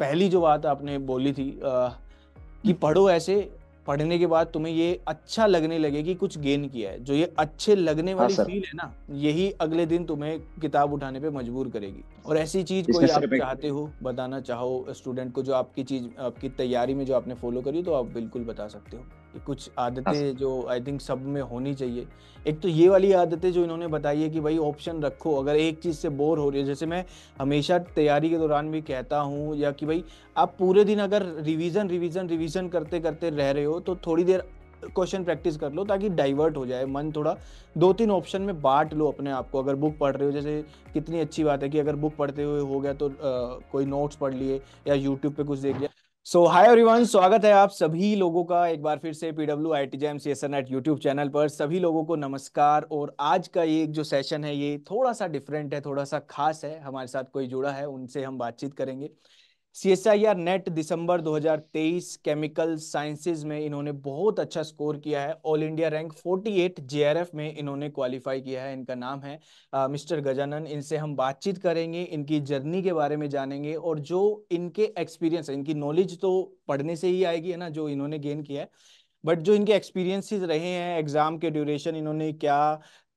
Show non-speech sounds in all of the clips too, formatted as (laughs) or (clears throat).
पहली जो बात आपने बोली थी आ, कि पढ़ो ऐसे पढ़ने के बाद तुम्हें ये अच्छा लगने लगे कि कुछ गेन किया है जो ये अच्छे लगने हाँ वाली फील है ना यही अगले दिन तुम्हें किताब उठाने पे मजबूर करेगी और ऐसी चीज कोई आप चाहते हो बताना चाहो स्टूडेंट को जो आपकी चीज आपकी तैयारी में जो आपने फॉलो करी तो आप बिल्कुल बता सकते हो कुछ आदतें जो आई थिंक सब में होनी चाहिए एक तो ये वाली आदतें जो इन्होंने बताई है कि भाई ऑप्शन रखो अगर एक चीज़ से बोर हो रही है जैसे मैं हमेशा तैयारी के दौरान भी कहता हूँ या कि भाई आप पूरे दिन अगर रिवीजन रिवीजन रिवीजन करते करते रह रहे हो तो थोड़ी देर क्वेश्चन प्रैक्टिस कर लो ताकि डाइवर्ट हो जाए मन थोड़ा दो तीन ऑप्शन में बांट लो अपने आप को अगर बुक पढ़ रहे हो जैसे कितनी अच्छी बात है कि अगर बुक पढ़ते हुए हो गया तो आ, कोई नोट्स पढ़ लिए या यूट्यूब पे कुछ देख लिया सो हाय एवरीवन स्वागत है आप सभी लोगों का एक बार फिर से P W I T J M C S N at YouTube channel पर सभी लोगों को नमस्कार और आज का ये जो सेशन है ये थोड़ा सा डिफरेंट है थोड़ा सा खास है हमारे साथ कोई जुड़ा है उनसे हम बातचीत करेंगे C S I R NET दिसंबर 2023 केमिकल साइंसेज में इन्होंने बहुत अच्छा स्कोर किया है ऑल इंडिया रैंक 48 जेआरएफ में इन्होंने क्वालिफाई किया है इनका नाम है आ, मिस्टर गजानन इनसे हम बातचीत करेंगे इनकी जर्नी के बारे में जानेंगे और जो इनके एक्सपीरियंस है इनकी नॉलेज तो पढ़ने से ही आएगी है ना जो इन्होंने गेन किया है बट जो इनके एक्सपीरियंसेस रहे हैं एग्जाम के ड्यूरेशन इन्होंने क्या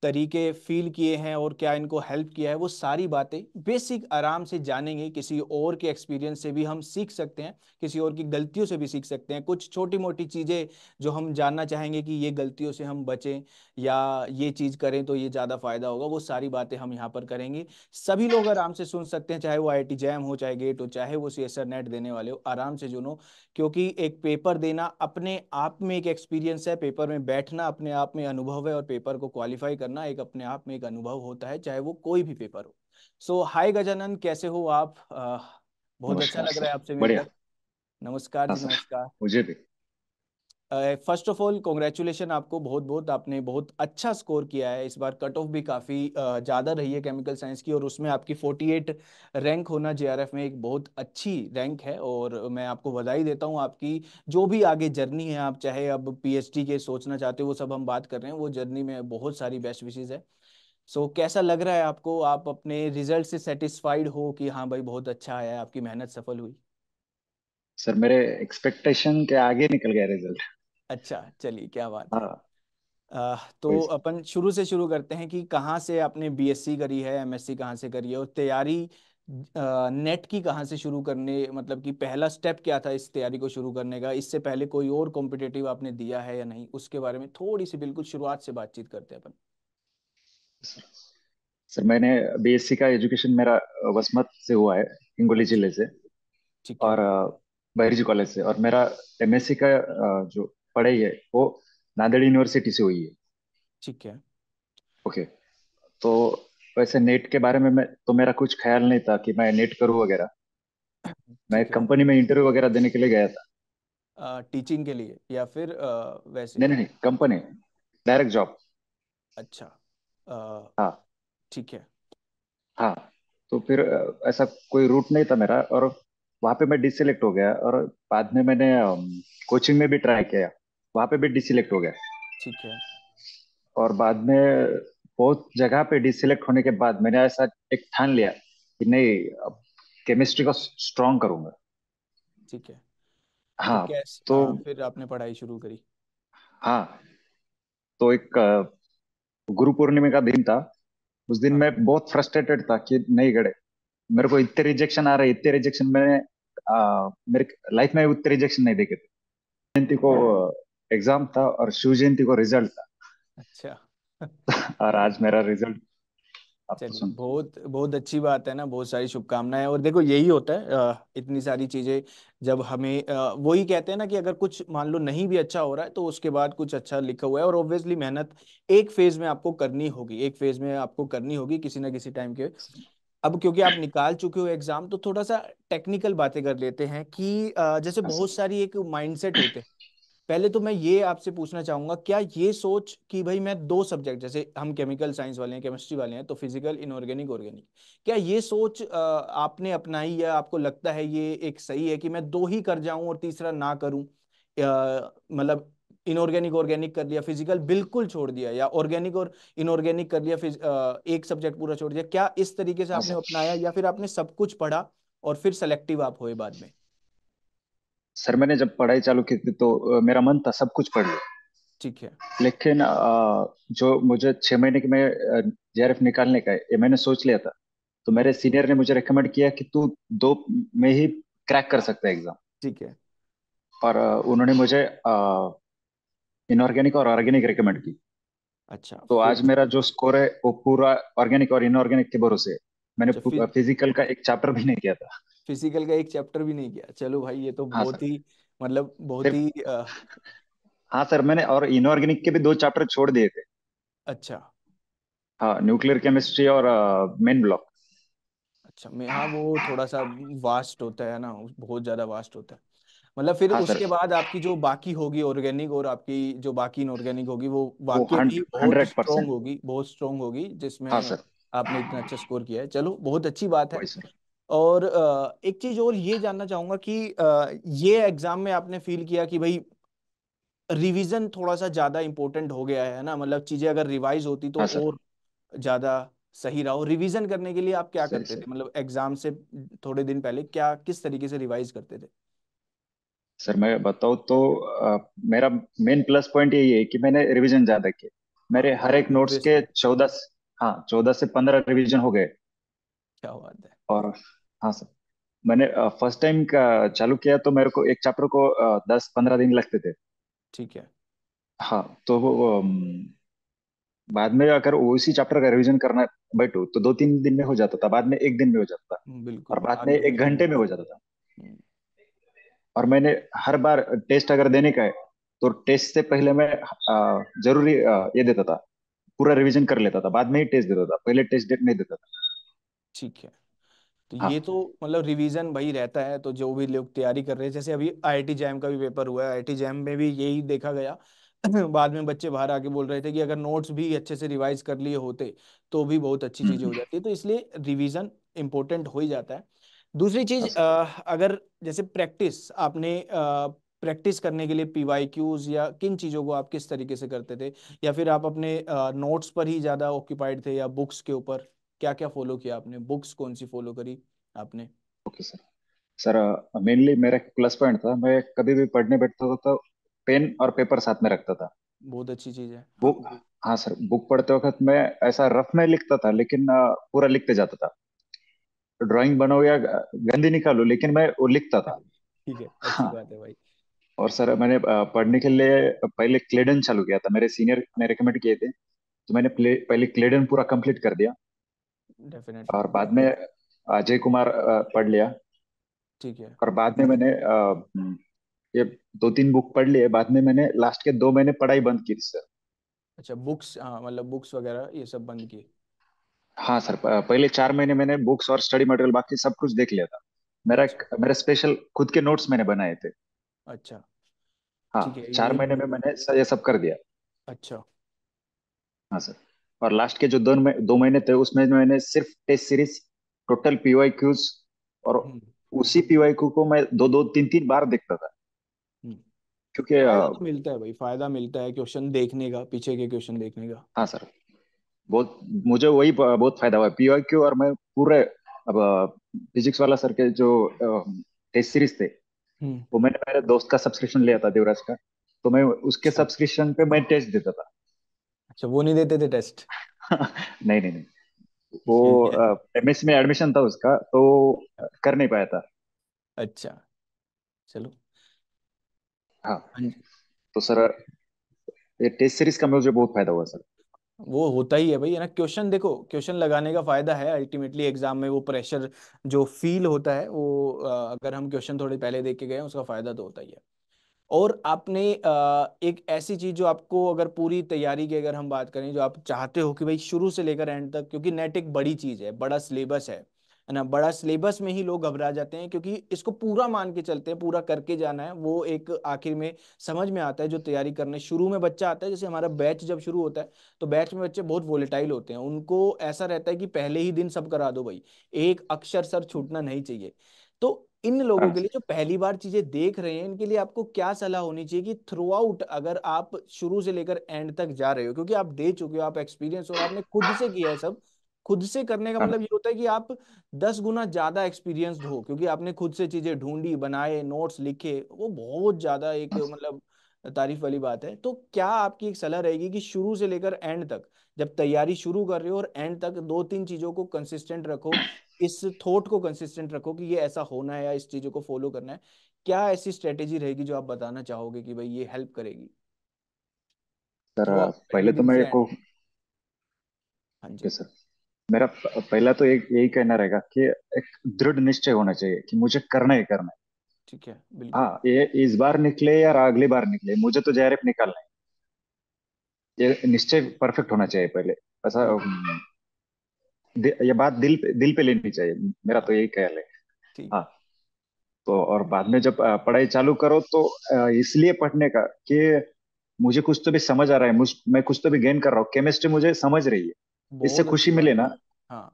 तरीके फील किए हैं और क्या इनको हेल्प किया है वो सारी बातें बेसिक आराम से जानेंगे किसी और के एक्सपीरियंस से भी हम सीख सकते हैं किसी और की गलतियों से भी सीख सकते हैं कुछ छोटी मोटी चीज़ें जो हम जानना चाहेंगे कि ये गलतियों से हम बचें या ये चीज़ करें तो ये ज़्यादा फ़ायदा होगा वो सारी बातें हम यहाँ पर करेंगे सभी लोग आराम से सुन सकते हैं चाहे वो आई जैम हो चाहे गेट हो चाहे वो सी नेट देने वाले हो आराम से जो क्योंकि एक पेपर देना अपने आप में एक एक्सपीरियंस है पेपर में बैठना अपने आप में अनुभव है और पेपर को क्वालिफाई करना एक अपने आप में एक अनुभव होता है चाहे वो कोई भी पेपर हो सो हाय गजानन कैसे हो आप आ, बहुत अच्छा लग रहा है आपसे मिलकर नमस्कार जी हाँ नमस्कार मुझे भी फर्स्ट ऑफ ऑल कॉन्ग्रेचुलेशन आपको बहुत बहुत आपने बहुत अच्छा स्कोर किया है इस बार कट ऑफ भी काफ़ी uh, ज़्यादा रही है केमिकल साइंस की और उसमें आपकी 48 रैंक होना जे में एक बहुत अच्छी रैंक है और मैं आपको बधाई देता हूँ आपकी जो भी आगे जर्नी है आप चाहे अब पी के सोचना चाहते हो वो सब हम बात कर रहे हैं वो जर्नी में बहुत सारी बेस्ट विशेज़ है सो so, कैसा लग रहा है आपको आप अपने रिजल्ट से सेटिस्फाइड हो कि हाँ भाई बहुत अच्छा आया आपकी मेहनत सफल हुई सर मेरे एक्सपेक्टेशन के आगे निकल गया रिजल्ट अच्छा चलिए क्या बात है हाँ आ, तो अपन शुरू से शुरू करते हैं कि कहाँ से आपने बीएससी करी है एमएससी कहाँ से करी है और तैयारी नेट की कहाँ से शुरू करने मतलब कि पहला स्टेप क्या था इस तैयारी को शुरू करने का इससे पहले कोई और कॉम्पिटेटिव आपने दिया है या नहीं उसके बारे में थोड़ी सी बिल्कुल शुरुआत से बातचीत करते हैं अपन सर मैंने बीएससी का एजुकेशन मेरा वसमत से हुआ है हिंगोली जिले से और बहरीजी कॉलेज से और मेरा एमएससी का जो पढ़ाई है वो नांदेड़ यूनिवर्सिटी से हुई है ठीक है ओके तो वैसे नेट के बारे में मैं तो मेरा कुछ ख्याल नहीं था कि मैं नेट करूँ वगैरह मैं कंपनी में इंटरव्यू वगैरह देने के लिए गया था टीचिंग के लिए या फिर वैसे नहीं नहीं कंपनी डायरेक्ट जॉब अच्छा हाँ ठीक है हाँ तो फिर ऐसा कोई रूट नहीं था मेरा और वहाँ पे मैं डिसलेक्ट हो गया और बाद में मैंने कोचिंग में भी ट्राई किया वहां पे भी डिसलेक्ट हो गया ठीक है और बाद में बहुत जगह पे डिसलेक्ट होने के बाद मैंने ऐसा एक ठान लिया कि नहीं अब केमिस्ट्री को स्ट्रॉन्ग करूंगा ठीक है हाँ तो, तो हाँ, फिर आपने पढ़ाई शुरू करी हाँ तो एक गुरु पूर्णिमा का दिन था उस दिन हाँ। मैं बहुत फ्रस्ट्रेटेड था कि नहीं गड़े मेरे को इतने रिजेक्शन आ रहे इतने रिजेक्शन मैंने आ, मेरे लाइफ में उतने रिजेक्शन नहीं देखे थे जयंती हाँ। को एग्जाम था और शिव जयंती को रिजल्ट था अच्छा (laughs) और आज मेरा रिजल्ट तो बहुत बहुत अच्छी बात है ना बहुत सारी शुभकामनाएं और देखो यही होता है इतनी सारी चीजें जब हमें वो ही कहते हैं ना कि अगर कुछ मान लो नहीं भी अच्छा हो रहा है तो उसके बाद कुछ अच्छा लिखा हुआ है और ऑब्वियसली मेहनत एक फेज में आपको करनी होगी एक फेज में आपको करनी होगी किसी ना किसी टाइम के अब क्योंकि आप निकाल चुके हो एग्जाम तो थोड़ा सा टेक्निकल बातें कर लेते हैं कि जैसे बहुत अच्छा। सारी एक माइंडसेट होते हैं पहले तो मैं ये आपसे पूछना चाहूंगा क्या ये सोच कि भाई मैं दो सब्जेक्ट जैसे हम केमिकल साइंस वाले हैं केमिस्ट्री वाले हैं तो फिजिकल इनऑर्गेनिक ऑर्गेनिक क्या ये सोच आपने अपनाई या आपको लगता है ये एक सही है कि मैं दो ही कर जाऊं और तीसरा ना करूं मतलब इनऑर्गेनिक ऑर्गेनिक कर लिया फिजिकल बिल्कुल छोड़ दिया या ऑर्गेनिक और इनऑर्गेनिक कर लिया एक सब्जेक्ट पूरा छोड़ दिया क्या इस तरीके से आपने अपनाया या फिर आपने सब कुछ पढ़ा और फिर सेलेक्टिव आप हुए बाद में सर मैंने जब पढ़ाई चालू की थी तो मेरा मन था सब कुछ पढ़ लो ठीक है लेकिन जो मुझे छह महीने के मैं जे निकालने का है ये मैंने सोच लिया था तो मेरे सीनियर ने मुझे रिकमेंड किया कि तू दो में ही क्रैक कर सकता है एग्जाम ठीक है और उन्होंने मुझे इनऑर्गेनिक और ऑर्गेनिक रिकमेंड की अच्छा तो आज मेरा जो स्कोर है वो पूरा ऑर्गेनिक और इनऑर्गेनिक के भरोसे है मैंने अच्छा, फिजिकल का एक चैप्टर भी नहीं किया था फिजिकल का एक चैप्टर भी नहीं किया चलो भाई ये तो हाँ बहुत ही मतलब बहुत ही हाँ सर मैंने और इनऑर्गेनिक के भी दो चैप्टर छोड़ दिए थे अच्छा हाँ न्यूक्लियर केमिस्ट्री और मेन ब्लॉक अच्छा मैं हाँ वो थोड़ा सा वास्ट होता है ना बहुत ज्यादा वास्ट होता है मतलब फिर हाँ उसके बाद आपकी जो बाकी होगी ऑर्गेनिक और आपकी जो बाकी इनऑर्गेनिक होगी वो वाकई बहुत स्ट्रॉन्ग होगी बहुत स्ट्रॉन्ग होगी जिसमें हाँ सर आपने इतना अच्छा स्कोर किया है चलो बहुत अच्छी बात है और एक चीज और ये जानना चाहूंगा कि ये एग्जाम में आपने फील किया कि भाई रिवीजन थोड़ा सा ज्यादा इंपॉर्टेंट हो गया है ना मतलब चीजें अगर रिवाइज होती तो हाँ और ज्यादा सही रहा हो रिवीजन करने के लिए आप क्या सही, करते सही। थे मतलब एग्जाम से थोड़े दिन पहले क्या किस तरीके से रिवाइज करते थे सर मैं बताऊ तो आ, मेरा मेन प्लस पॉइंट यही है कि मैंने रिवीजन ज्यादा किया मेरे हर एक नोट्स के चौदह हाँ चौदह से पंद्रह रिवीजन हो गए क्या बात है और हाँ सर मैंने फर्स्ट टाइम का चालू किया तो मेरे को एक चैप्टर को दस पंद्रह दिन लगते थे ठीक है हाँ तो वो, बाद में अगर उसी चैप्टर e का रिवीजन करना बैठो तो दो तीन दिन में हो जाता था बाद में एक दिन में हो जाता था हम्म, बिल्कुल और बाद में एक घंटे में हो जाता था हम्म। और मैंने हर बार टेस्ट अगर देने का है तो टेस्ट से पहले मैं जरूरी ये देता था पूरा रिवीजन कर लेता था बाद में ही टेस्ट देता था पहले टेस्ट डेट नहीं देता था ठीक है तो हाँ। ये तो मतलब रिवीजन भाई रहता है तो जो भी लोग तैयारी कर रहे हैं जैसे अभी आईआईटी जैम का भी पेपर हुआ है आईआईटी जैम में भी यही देखा गया (clears throat) बाद में बच्चे बाहर आके बोल रहे थे कि अगर नोट्स भी अच्छे से रिवाइज कर लिए होते तो भी बहुत अच्छी हम्म, चीजें हो हम्म। जाती है तो इसलिए रिवीजन इम्पोर्टेंट हो ही जाता है दूसरी चीज अच्छा। अगर जैसे प्रैक्टिस आपने प्रैक्टिस करने के लिए पी या किन चीज़ों को आप किस तरीके से करते थे या फिर आप अपने नोट्स पर ही ज़्यादा ऑक्यूपाइड थे या बुक्स के ऊपर क्या क्या फॉलो किया आपने बुक्स कौन सी फॉलो करी आपने ओके सर सर मेनली मेरा प्लस पॉइंट था मैं कभी भी पढ़ने बैठता था तो पेन और पेपर साथ में रखता था बहुत अच्छी चीज है बुक हाँ सर बुक पढ़ते वक्त मैं ऐसा रफ में लिखता था लेकिन पूरा लिखते जाता था ड्राइंग बनाओ या गंदी निकालो लेकिन मैं वो लिखता था ठीक है अच्छी हाँ, बात है भाई और सर मैंने पढ़ने के लिए पहले क्लेडन चालू किया था मेरे सीनियर ने रिकमेंड किए थे तो मैंने पहले क्लेडन पूरा कंप्लीट कर दिया डेफिनेटली और बाद में अजय कुमार पढ़ लिया ठीक है और बाद में मैंने ये दो तीन बुक पढ़ लिए बाद में मैंने लास्ट के दो महीने पढ़ाई बंद की सर अच्छा बुक्स हाँ मतलब बुक्स वगैरह ये सब बंद किए हाँ सर पहले चार महीने मैंने बुक्स और स्टडी मटेरियल बाकी सब कुछ देख लिया था मेरा मेरा स्पेशल खुद के नोट्स मैंने बनाए थे अच्छा हाँ ठीक है चार ये महीने में मैंने ये सब कर दिया अच्छा हाँ सर और लास्ट के जो दो मही- दो महीने थे उसमें मैंने सिर्फ test series total P Y Qs और हम्म उसी पीवाई क्यू को मैं दो दो तीन तीन बार देखता था हम्म। क्योंकि फायदा अ, तो मिलता है भाई फायदा मिलता है क्वेश्चन देखने का पीछे के क्वेश्चन देखने का हाँ सर बहुत मुझे वही बहुत फायदा हुआ पीवाई क्यू और मैं पूरे अब फिजिक्स वाला सर के जो टेस्ट सीरीज थे वो हम्म। तो मैंने मेरे दोस्त का सब्सक्रिप्शन लिया था देवराज का तो मैं उसके सब्सक्रिप्शन अच्छा। पे मैं टेस्ट देता था अच्छा वो नहीं देते थे टेस्ट (laughs) नहीं नहीं नहीं वो एमएस uh, में एडमिशन था उसका तो कर नहीं पाया था अच्छा चलो हाँ, हाँ तो सर ये टेस्ट सीरीज का मुझे बहुत फायदा हुआ सर वो होता ही है भाई है ना क्वेश्चन देखो क्वेश्चन लगाने का फायदा है अल्टीमेटली एग्जाम में वो प्रेशर जो फील होता है वो अगर हम क्वेश्चन थोड़े पहले देख के गए उसका फायदा तो होता ही है और आपने एक ऐसी चीज जो आपको अगर पूरी तैयारी की अगर हम बात करें जो आप चाहते हो कि भाई शुरू से लेकर एंड तक क्योंकि नेट एक बड़ी चीज है बड़ा सिलेबस है અને બڑا સિલેબસ મે હી લોગ ગબરા જાતે હે ક્યોકી ઇસકો પૂરા માન કે ચલતે હે પૂરા કરકે જાના હે વો એક આખિર મે સમજ મે aata હે જો તૈયારી કરને શુરુ મે બચ્ચા aata હે جیسے ہمارا બેચ જબ શુરુ હોતા હે તો બેચ મે બચ્ચે બહોત વોલેટાઇલ હોતે હે ઉનકો એસા રહેતા હે કે પહેલે હી દિન સબ કરા દો ભાઈ એક અક્ષર સર છૂટના નહીં chahiye તો ઇન લોગો કે લિયે જો પહેલી બાર ચીજે દેખ રહે હે ઇનકે લિયે આપકો ક્યા સલાહ હોની ચીયે કી થ્રોઆઉટ અગર આપ શુરુ સે લેકર એન્ડ તક જા રહે હો ક્યોકી આપ દે ચુકે હો આપ એક્સપીરિયન્સ હોર આપને ખુદ સે કિયા હે સબ खुद से करने का हाँ। मतलब ये होता है कि आप दस गुना ज्यादा एक्सपीरियंस्ड हो क्योंकि आपने खुद से चीजें ढूंढी बनाए नोट्स लिखे वो बहुत ज्यादा एक हाँ। मतलब तारीफ वाली बात है तो क्या आपकी एक सलाह रहेगी कि शुरू से लेकर एंड तक जब तैयारी शुरू कर रहे हो और एंड तक दो तीन चीजों को कंसिस्टेंट रखो इस थॉट को कंसिस्टेंट रखो कि ये ऐसा होना है या इस चीजों को फॉलो करना है क्या ऐसी स्ट्रेटेजी रहेगी जो आप बताना चाहोगे कि भाई ये हेल्प करेगी सर तो पहले तो मैं को हाँ जी सर मेरा पहला तो एक यही कहना रहेगा कि एक दृढ़ निश्चय होना चाहिए कि मुझे करना ही करना है ठीक है बिल्कुल हाँ ये इस बार निकले या अगली बार निकले मुझे तो जेआरएफ निकालना है ये निश्चय परफेक्ट होना चाहिए पहले ऐसा ये बात दिल दिल पे लेनी चाहिए मेरा तो यही ख्याल है हाँ तो और बाद में जब पढ़ाई चालू करो तो इसलिए पढ़ने का कि मुझे कुछ तो भी समझ आ रहा है मैं कुछ तो भी गेन कर रहा हूँ केमिस्ट्री मुझे समझ रही है इससे खुशी मिले ना हाँ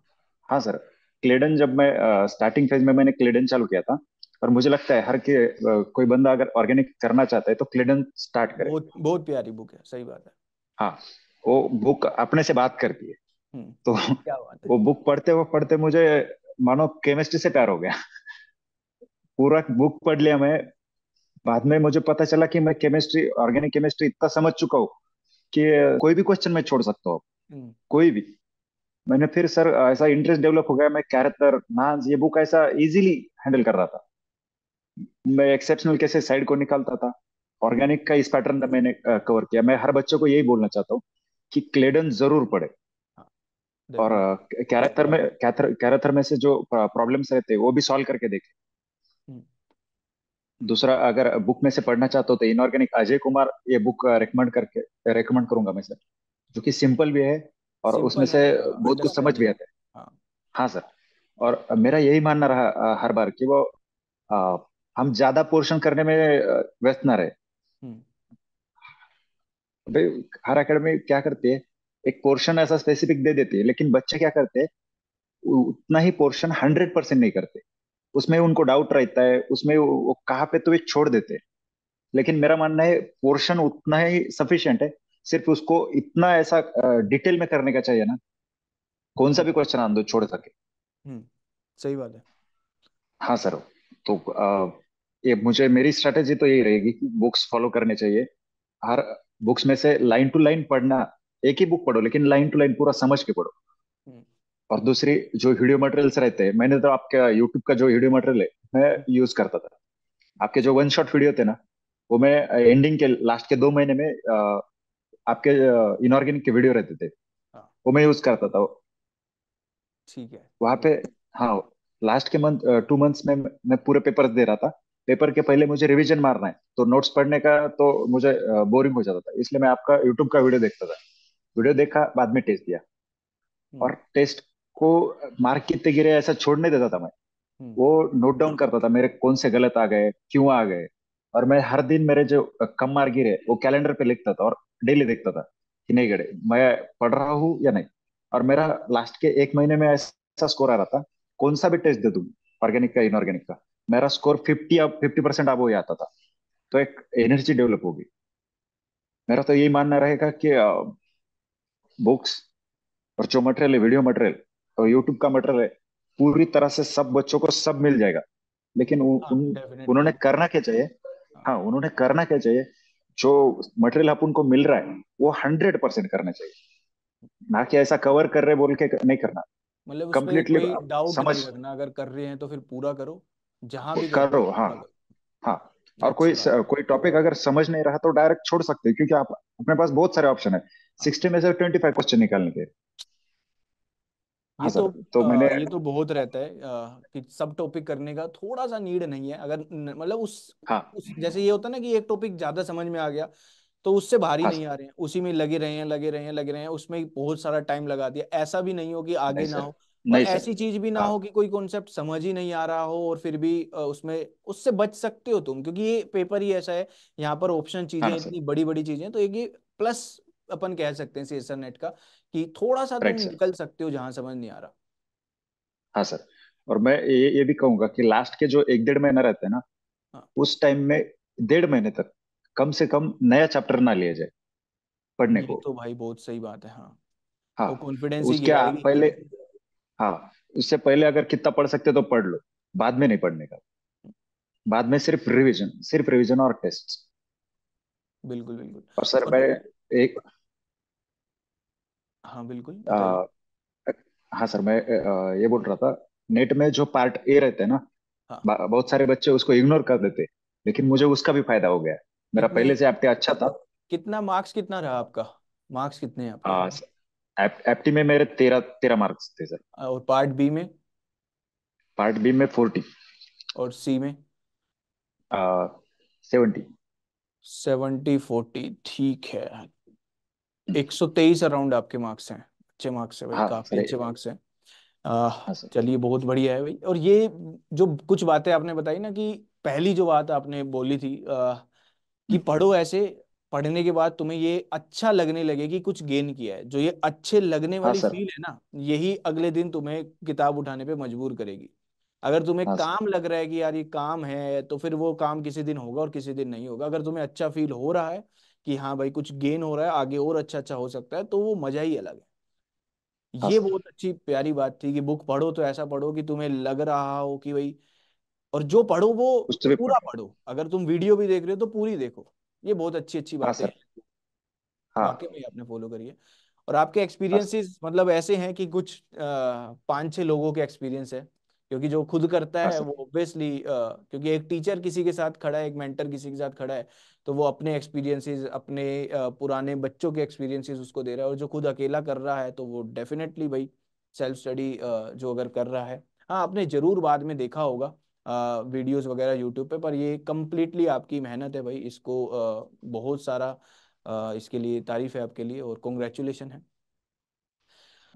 हाँ सर क्लेडन जब मैं स्टार्टिंग फेज में मैंने क्लेडन चालू किया था और मुझे लगता है हर के आ, कोई बंदा अगर ऑर्गेनिक करना चाहता है तो क्लेडन स्टार्ट करे बहुत बहुत प्यारी बुक है सही बात है हाँ वो बुक अपने से बात करती है हम्म, तो क्या बात है? वो बुक पढ़ते वो पढ़ते मुझे मानो केमिस्ट्री से प्यार हो गया पूरा बुक पढ़ लिया मैं बाद में मुझे पता चला कि मैं केमिस्ट्री ऑर्गेनिक केमिस्ट्री इतना समझ चुका हूँ कि कोई भी क्वेश्चन मैं छोड़ सकता हूँ कोई भी मैंने फिर सर ऐसा इंटरेस्ट डेवलप हो गया मैं कैरेक्टर नाज ये बुक ऐसा इजीली हैंडल कर रहा था मैं एक्सेप्शनल कैसे साइड को निकालता था ऑर्गेनिक का इस पैटर्न मैंने कवर किया मैं हर बच्चों को यही बोलना चाहता हूँ कि क्लेडन जरूर पढ़े हाँ, और कैरेक्टर में कैरेक्टर में से जो प्रॉब्लम्स रहते हैं वो भी सॉल्व करके देखे हम्म। दूसरा अगर बुक में से पढ़ना चाहते हो तो इनऑर्गेनिक अजय कुमार ये बुक रेकमेंड करके रेकमेंड करूंगा मैं सर जो कि सिंपल भी है और उसमें से हाँ, बहुत कुछ समझ भी आता है हाँ।, हाँ, सर और मेरा यही मानना रहा हर बार कि वो आ, हम ज्यादा पोर्शन करने में व्यस्त ना रहे हम्म। भाई हर अकेडमी क्या करती है एक पोर्शन ऐसा स्पेसिफिक दे देती है लेकिन बच्चे क्या करते हैं उतना ही पोर्शन हंड्रेड परसेंट नहीं करते उसमें उनको डाउट रहता है उसमें वो कहाँ पे तो वे छोड़ देते हैं लेकिन मेरा मानना है पोर्शन उतना ही सफिशियंट है सिर्फ उसको इतना ऐसा डिटेल में करने का चाहिए ना कौन सा भी क्वेश्चन आंदो छोड़ सके हम्म, सही बात है हाँ सर तो आ, ये मुझे मेरी स्ट्रेटेजी तो यही रहेगी कि बुक्स फॉलो करने चाहिए हर बुक्स में से लाइन टू लाइन पढ़ना एक ही बुक पढ़ो लेकिन लाइन टू लाइन पूरा समझ के पढ़ो हम्म। और दूसरी जो वीडियो मटेरियल्स रहते हैं मैंने तो आपका यूट्यूब का जो वीडियो मटेरियल है मैं यूज करता था आपके जो वन शॉट वीडियो थे ना वो मैं एंडिंग के लास्ट के दो महीने में आपके इनऑर्गेनिक के वीडियो रहते थे हाँ। वो मैं यूज करता था ठीक है वहां पे हाँ लास्ट के मंथ टू मंथ्स में मैं पूरे पेपर दे रहा था पेपर के पहले मुझे रिवीजन मारना है तो नोट्स पढ़ने का तो मुझे बोरिंग हो जाता था इसलिए मैं आपका यूट्यूब का वीडियो देखता था वीडियो देखा बाद में टेस्ट दिया हम्म। और टेस्ट को मार्क कितने गिरे ऐसा छोड़ नहीं देता था मैं हम्म। वो नोट डाउन करता था मेरे कौन से गलत आ गए क्यों आ गए और मैं हर दिन मेरे जो कम मार्क गिरे वो कैलेंडर पे लिखता था और डेली देखता था कि नहीं गड़े मैं पढ़ रहा हूँ या नहीं और मेरा लास्ट के एक महीने में ऐसा स्कोर आ रहा था कौन सा भी टेस्ट दे दू ऑर्गेनिक का इनऑर्गेनिक का मेरा स्कोर फिफ्टी फिफ्टी परसेंट अब आता था तो एक एनर्जी डेवलप होगी मेरा तो यही मानना रहेगा कि बुक्स और जो मटेरियल है वीडियो मटेरियल और यूट्यूब का मटेरियल है पूरी तरह से सब बच्चों को सब मिल जाएगा लेकिन हाँ, उन, उन्होंने करना क्या चाहिए हाँ, हाँ उन्होंने करना क्या चाहिए जो मटेरियल आप उनको मिल रहा है वो हंड्रेड परसेंट करना चाहिए ना कि ऐसा कवर कर रहे बोल के नहीं करना मतलब कम्प्लीटली समझ करना अगर कर रहे हैं तो फिर पूरा करो जहां भी हाँ, करो हाँ हाँ और कोई कोई टॉपिक अगर समझ नहीं रहा तो डायरेक्ट छोड़ सकते क्योंकि आप अपने पास बहुत सारे ऑप्शन है सिक्सटी में से ट्वेंटी फाइव क्वेश्चन निकालने के हाँ तो तो मैंने हाँ, ये तो बहुत रहता है कि सब टॉपिक करने का थोड़ा सा नीड नहीं है अगर मतलब उस, हाँ, उस जैसे ये होता है ना कि एक टॉपिक ज्यादा समझ में आ गया तो उससे भारी हाँ, नहीं आ रहे हैं उसी में लगे रहे हैं लगे रहे हैं लगे रहे हैं उसमें बहुत सारा टाइम लगा दिया ऐसा भी नहीं हो कि आगे ना हो ऐसी चीज भी ना हाँ। हो कि कोई कॉन्सेप्ट समझ ही नहीं आ रहा हो और फिर भी उसमें उससे बच सकते हो तुम क्योंकि ये पेपर ही ऐसा है यहाँ पर ऑप्शन हाँ चीजें इतनी बड़ी बड़ी चीजें तो एक ये प्लस अपन कह सकते हैं सीएसआर नेट का कि थोड़ा सा तुम निकल सकते हो जहां समझ नहीं आ रहा हाँ सर और मैं ये ये भी कहूंगा कि लास्ट के जो एक डेढ़ महीना रहते हैं ना हाँ. उस टाइम में डेढ़ महीने तक कम से कम नया चैप्टर ना लिया जाए पढ़ने को तो भाई बहुत सही बात है हाँ हाँ तो कॉन्फिडेंस उसके पहले हाँ उससे पहले अगर कितना पढ़ सकते तो पढ़ लो बाद में नहीं पढ़ने का बाद में सिर्फ रिवीजन सिर्फ रिवीजन और टेस्ट बिल्कुल बिल्कुल और सर मैं एक हाँ बिल्कुल आ, हाँ सर मैं ये बोल रहा था नेट में जो पार्ट ए रहते हैं ना हाँ बहुत सारे बच्चे उसको इग्नोर कर देते लेकिन मुझे उसका भी फायदा हो गया मेरा पहले से एप्टी अच्छा था कितना मार्क्स कितना रहा आपका मार्क्स कितने हैं आपके एप्टी में मेरे तेरह तेरह मार्क्स थे सर और पार्ट बी में पार्ट बी में फोर्टी और सी में सेवेंटी सेवेंटी फोर्टी ठीक है 123 अराउंड आपके मार्क्स हैं अच्छे मार्क्स हैं भाई हाँ, काफी अच्छे मार्क्स हैं हाँ, चलिए बहुत बढ़िया है भाई और ये जो कुछ बातें आपने बताई ना कि पहली जो बात आपने बोली थी आ, कि हम्म। पढ़ो ऐसे पढ़ने के बाद तुम्हें ये अच्छा लगने लगे कि कुछ गेन किया है जो ये अच्छे लगने हाँ, वाली फील है ना यही अगले दिन तुम्हें किताब उठाने पे मजबूर करेगी अगर तुम्हें हाँ काम लग रहा है कि यार ये काम है तो फिर वो काम किसी दिन होगा और किसी दिन नहीं होगा अगर तुम्हें अच्छा फील हो रहा है कि हाँ भाई कुछ गेन हो रहा है आगे और अच्छा अच्छा हो सकता है तो वो मजा ही अलग है ये बहुत अच्छी प्यारी बात थी कि बुक पढ़ो तो ऐसा पढ़ो कि तुम्हें लग रहा हो कि भाई और जो पढ़ो वो पूरा पढ़ो अगर तुम वीडियो भी देख रहे हो तो पूरी देखो ये बहुत अच्छी अच्छी बात है वाकई में आपने फॉलो करिए और आपके एक्सपीरियंसेस हाँ मतलब ऐसे हैं कि कुछ पांच छह लोगों के एक्सपीरियंस है क्योंकि जो खुद करता हाँ है वो ऑब्वियसली क्योंकि एक टीचर किसी के साथ खड़ा है एक मेंटर किसी के साथ खड़ा है तो वो अपने एक्सपीरियंसेस अपने पुराने बच्चों के एक्सपीरियंसेस उसको दे रहा है और जो खुद अकेला कर रहा है तो वो डेफिनेटली भाई सेल्फ स्टडी जो अगर कर रहा है हाँ आपने जरूर बाद में देखा होगा वीडियोस वगैरह यूट्यूब पे पर ये कम्प्लीटली आपकी मेहनत है भाई इसको बहुत सारा इसके लिए तारीफ है आपके लिए और कॉन्ग्रेचुलेशन है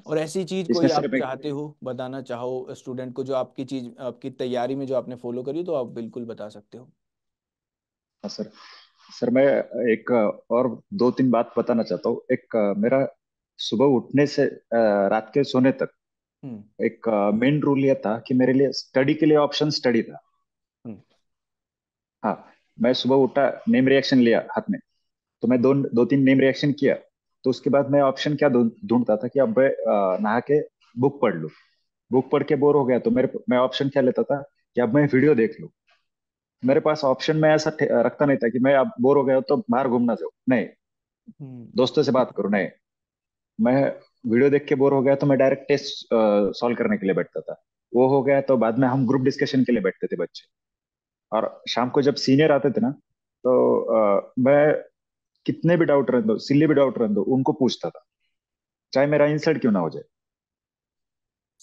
और ऐसी चीज कोई आप चाहते हो बताना चाहो स्टूडेंट को जो आपकी चीज आपकी तैयारी में जो आपने फॉलो करी तो आप बिल्कुल बता सकते हो हाँ सर सर मैं एक और दो तीन बात बताना चाहता हूँ एक मेरा सुबह उठने से रात के सोने तक एक मेन रूल यह था कि मेरे लिए स्टडी के लिए ऑप्शन स्टडी था हाँ मैं सुबह उठा नेम रिएक्शन लिया हाथ में तो मैं दो दो तीन नेम रिएक्शन किया तो उसके बाद मैं ऑप्शन क्या ढूंढता था कि अब मैं नहा के बुक पढ़ लू बुक पढ़ के बोर हो गया तो मेरे मैं ऑप्शन क्या लेता था कि अब मैं वीडियो देख लू मेरे पास ऑप्शन में ऐसा रखता नहीं था कि मैं अब बोर हो गया तो बाहर घूमना जाऊँ नहीं हम्म। दोस्तों से बात करूं नहीं मैं वीडियो देख के बोर हो गया तो मैं डायरेक्ट टेस्ट सॉल्व करने के लिए बैठता था वो हो गया तो बाद में हम ग्रुप डिस्कशन के लिए बैठते थे बच्चे और शाम को जब सीनियर आते थे ना तो आ, मैं कितने भी डाउट रहने दो सिल्ली भी डाउट रहने दो उनको पूछता था चाहे मेरा इंसल्ट क्यों ना हो जाए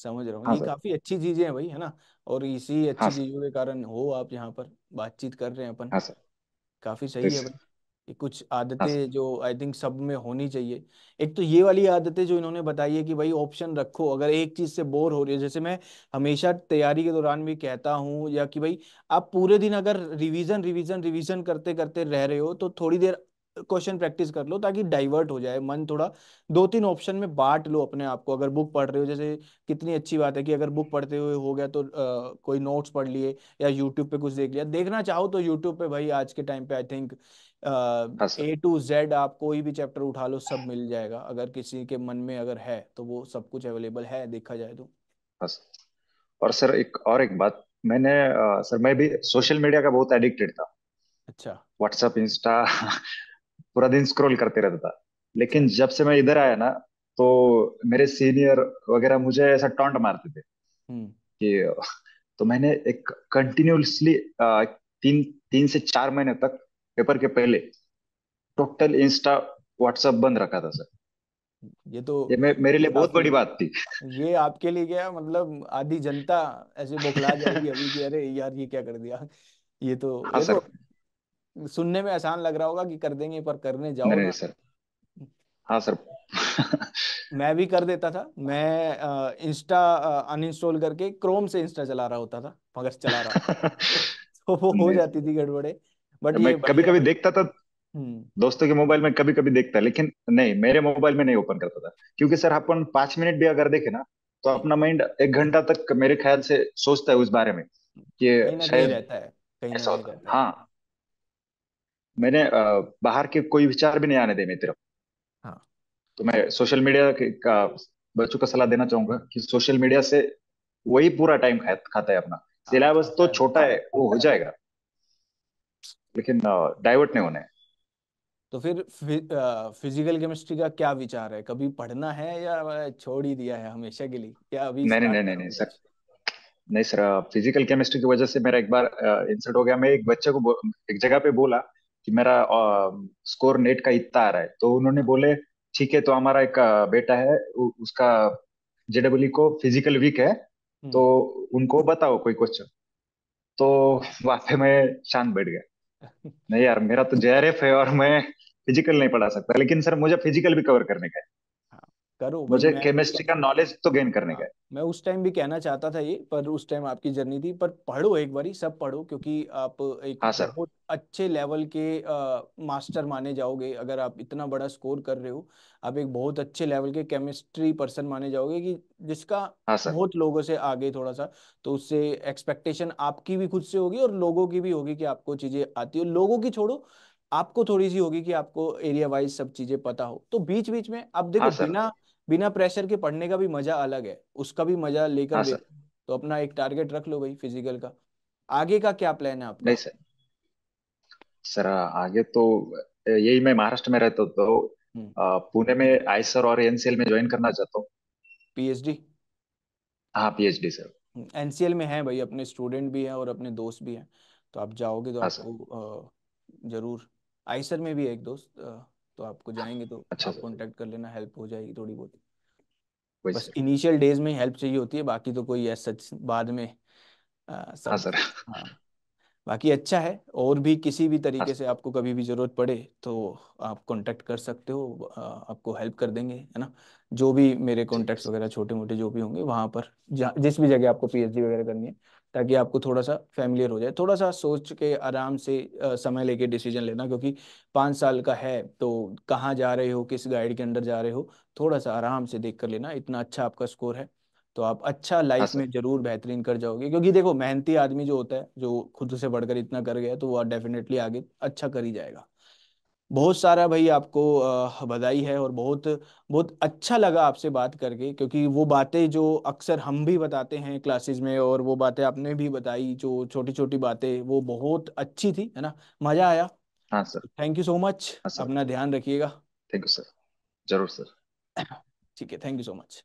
समझ रहा हूँ हाँ ये काफी अच्छी चीजें हैं भाई है ना और इसी अच्छी हाँ चीजों के कारण हो आप यहाँ पर बातचीत कर रहे हैं अपन हाँ काफी सही है भाई ये कुछ हाँ आदतें जो आई थिंक सब में होनी चाहिए एक तो ये वाली आदतें जो इन्होंने बताई है कि भाई ऑप्शन रखो अगर एक चीज से बोर हो रही है जैसे मैं हमेशा तैयारी के दौरान भी कहता हूँ या कि भाई आप पूरे दिन अगर रिवीजन रिवीजन रिवीजन करते करते रह रहे हो तो थोड़ी देर क्वेश्चन प्रैक्टिस कर लो ताकि डाइवर्ट हो जाए मन थोड़ा दो तीन ऑप्शन में बांट लो अपने आप को अगर बुक पढ़ रहे हो जैसे कितनी अच्छी बात है कि अगर बुक पढ़ते हुए हो गया तो आ, कोई नोट्स पढ़ लिए या यूट्यूब पे कुछ देख लिया देखना चाहो तो यूट्यूब पे भाई आज के टाइम पे I think A to Z आप कोई भी चैप्टर उठा लो सब मिल जाएगा अगर किसी के मन में अगर है तो वो सब कुछ अवेलेबल है देखा जाए तो हाँ और सर एक और एक बात मैंने सर मैं भी सोशल मीडिया का बहुत एडिक्टेड था अच्छा व्हाट्सएप इंस्टा पूरा दिन स्क्रॉल करते रहता था लेकिन जब से मैं इधर आया ना तो मेरे सीनियर वगैरह मुझे ऐसा टॉन्ट मारते थे हम्म। कि तो मैंने एक कंटिन्यूसली तीन तीन से चार महीने तक पेपर के पहले टोटल इंस्टा व्हाट्सएप बंद रखा था सर ये तो ये मेरे लिए बहुत बड़ी बात थी ये आपके लिए क्या मतलब आधी जनता ऐसे बौखला जाएगी अभी कि अरे यार ये क्या कर दिया ये तो, हाँ ये सर, तो सुनने में आसान लग रहा होगा कि कर देंगे पर करने जाओ अरे सर हाँ सर (laughs) मैं भी कर देता था मैं इंस्टा अनइंस्टॉल करके क्रोम से इंस्टा चला रहा होता था मगर चला रहा (laughs) तो वो हो जाती थी गड़बड़े बट मैं कभी कभी देखता था हम्म। दोस्तों के मोबाइल में कभी कभी देखता लेकिन नहीं मेरे मोबाइल में नहीं ओपन करता था क्योंकि सर अपन पांच मिनट भी अगर देखे ना तो अपना माइंड एक घंटा तक मेरे ख्याल से सोचता है उस बारे में कि शायद रहता है कहीं ऐसा होता है हाँ मैंने बाहर के कोई विचार भी नहीं आने दे मेरी तरफ हाँ तो मैं सोशल मीडिया का बच्चों का सलाह देना चाहूंगा कि सोशल मीडिया से वही पूरा टाइम खाता है अपना हाँ, सिलेबस तो छोटा है वो हो जाएगा लेकिन डाइवर्ट नहीं होना है तो फिर फिजिकल केमिस्ट्री का क्या विचार है कभी पढ़ना है या छोड़ ही दिया है हमेशा के लिए क्या अभी नहीं नहीं नहीं नहीं सर नहीं सर फिजिकल केमिस्ट्री की वजह से मेरा एक बार इंसर्ट हो गया मैं एक बच्चे को एक जगह पे बोला कि मेरा स्कोर नेट का इतना आ रहा है तो उन्होंने बोले ठीक है तो हमारा एक बेटा है उसका जेडब्ल्यू को फिजिकल वीक है हम्म। तो उनको बताओ कोई क्वेश्चन तो वापे में शांत बैठ गया (laughs) नहीं यार मेरा तो जेआरएफ है और मैं फिजिकल नहीं पढ़ा सकता लेकिन सर मुझे फिजिकल भी कवर करने का है करो मुझे केमिस्ट्री का नॉलेज तो गेन करने का हाँ, मैं उस टाइम भी कहना चाहता था ये पर उस टाइम आपकी जर्नी थी पर पढ़ो एक बारी सब पढ़ो क्योंकि आप एक हाँ, बहुत अच्छे लेवल के आ, मास्टर माने जाओगे अगर आप इतना बड़ा स्कोर कर रहे हो आप एक बहुत अच्छे लेवल के केमिस्ट्री पर्सन माने जाओगे कि जिसका हाँ, बहुत लोगों से आगे थोड़ा सा तो उससे एक्सपेक्टेशन आपकी भी खुद से होगी और लोगों की भी होगी कि आपको चीजें आती हो लोगों की छोड़ो आपको थोड़ी सी होगी कि आपको एरिया वाइज सब चीजें पता हो तो बीच बीच में आप देखो बिना बिना प्रेशर के पढ़ने का भी मजा अलग है उसका भी मजा लेकर हाँ तो अपना एक टारगेट रख लो भाई फिजिकल का आगे का क्या प्लान है आपका नहीं सर सर आगे तो यही मैं महाराष्ट्र में रहता तो हम्म। पुणे में आईसर और एनसीएल में ज्वाइन करना चाहता हूँ पीएचडी हाँ पीएचडी सर हम्म, एनसीएल में है भाई अपने स्टूडेंट भी हैं और अपने दोस्त भी हैं तो आप जाओगे तो हाँ आपको जरूर आईसर में भी है एक दोस्त तो आपको जाएंगे तो अच्छा कॉन्टेक्ट कर लेना हेल्प हो जाएगी थोड़ी बहुत बस इनिशियल डेज में हेल्प चाहिए होती है बाकी तो कोई सच बाद में आ, हाँ सब, हाँ सर हाँ बाकी अच्छा है और भी किसी भी तरीके हाँ। से आपको कभी भी ज़रूरत पड़े तो आप कांटेक्ट कर सकते हो आपको हेल्प कर देंगे है ना जो भी मेरे कॉन्टैक्ट्स वगैरह छोटे मोटे जो भी होंगे वहाँ पर जिस भी जगह आपको पीएचडी वगैरह करनी है ताकि आपको थोड़ा सा फैमिलियर हो जाए थोड़ा सा सोच के आराम से समय लेके डिसीजन लेना क्योंकि पाँच साल का है तो कहाँ जा रहे हो किस गाइड के अंडर जा रहे हो थोड़ा सा आराम से देख कर लेना इतना अच्छा आपका स्कोर है तो आप अच्छा लाइफ में जरूर बेहतरीन कर जाओगे क्योंकि देखो मेहनती आदमी जो होता है जो खुद से बढ़कर इतना कर गया तो वो डेफिनेटली आगे अच्छा कर ही जाएगा बहुत सारा भाई आपको बधाई है और बहुत बहुत अच्छा लगा आपसे बात करके क्योंकि वो बातें जो अक्सर हम भी बताते हैं क्लासेस में और वो बातें आपने भी बताई जो छोटी छोटी बातें वो बहुत अच्छी थी है ना मजा आया हाँ sir thank you so much अपना ध्यान रखिएगा थैंक यू सर जरूर सर (coughs) ठीक है थैंक यू सो मच